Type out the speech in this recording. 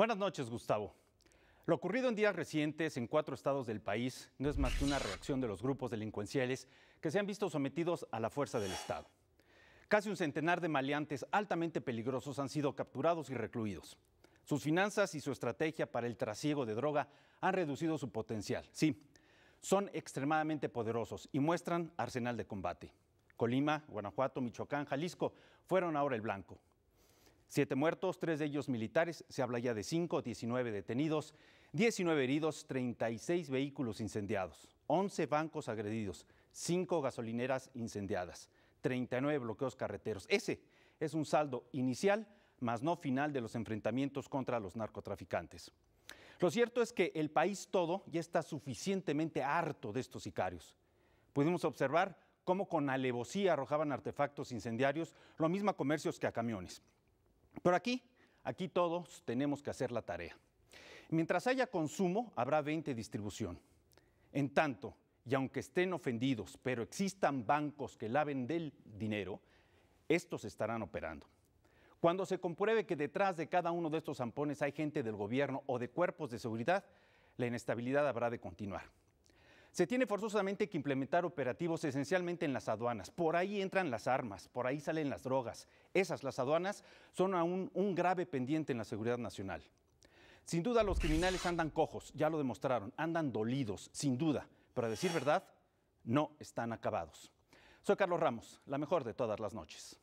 Buenas noches, Gustavo. Lo ocurrido en días recientes en cuatro estados del país no es más que una reacción de los grupos delincuenciales que se han visto sometidos a la fuerza del Estado. Casi un centenar de maleantes altamente peligrosos han sido capturados y recluidos. Sus finanzas y su estrategia para el trasiego de droga han reducido su potencial. Sí, son extremadamente poderosos y muestran arsenal de combate. Colima, Guanajuato, Michoacán, Jalisco fueron ahora el blanco. Siete muertos, tres de ellos militares, se habla ya de cinco, 19 detenidos, 19 heridos, 36 vehículos incendiados, 11 bancos agredidos, cinco gasolineras incendiadas, 39 bloqueos carreteros. Ese es un saldo inicial, más no final de los enfrentamientos contra los narcotraficantes. Lo cierto es que el país todo ya está suficientemente harto de estos sicarios. Pudimos observar cómo con alevosía arrojaban artefactos incendiarios, lo mismo a comercios que a camiones. Pero aquí, aquí todos tenemos que hacer la tarea. Mientras haya consumo, habrá 20 distribución. En tanto, y aunque estén ofendidos, pero existan bancos que laven del dinero, estos estarán operando. Cuando se compruebe que detrás de cada uno de estos zampones hay gente del gobierno o de cuerpos de seguridad, la inestabilidad habrá de continuar. Se tiene forzosamente que implementar operativos esencialmente en las aduanas. Por ahí entran las armas, por ahí salen las drogas. Esas, las aduanas, son aún un grave pendiente en la seguridad nacional. Sin duda los criminales andan cojos, ya lo demostraron, andan dolidos, sin duda, pero a decir verdad, no están acabados. Soy Carlos Ramos, la mejor de todas las noches.